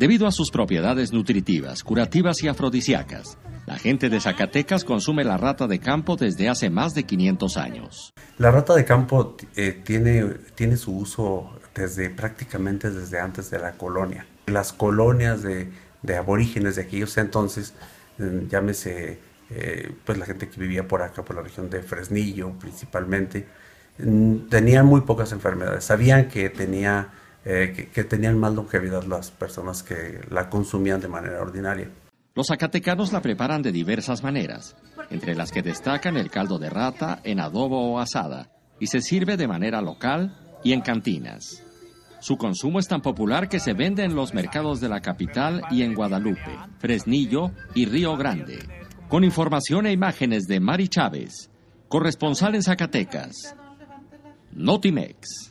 Debido a sus propiedades nutritivas, curativas y afrodisíacas, la gente de Zacatecas consume la rata de campo desde hace más de 500 años. La rata de campo eh, tiene, tiene su uso desde prácticamente desde antes de la colonia. Las colonias de, de aborígenes de aquellos entonces, llámese eh, pues la gente que vivía por acá, por la región de Fresnillo principalmente, mm, tenían muy pocas enfermedades. Sabían que tenía eh, que, que, tenían más longevidad las personas que la consumían de manera ordinaria. Los zacatecanos la preparan de diversas maneras, entre las que destacan el caldo de rata en adobo o asada, y se sirve de manera local y en cantinas. Su consumo es tan popular que se vende en los mercados de la capital y en Guadalupe, Fresnillo y Río Grande. Con información e imágenes de Mari Chávez, corresponsal en Zacatecas, Notimex.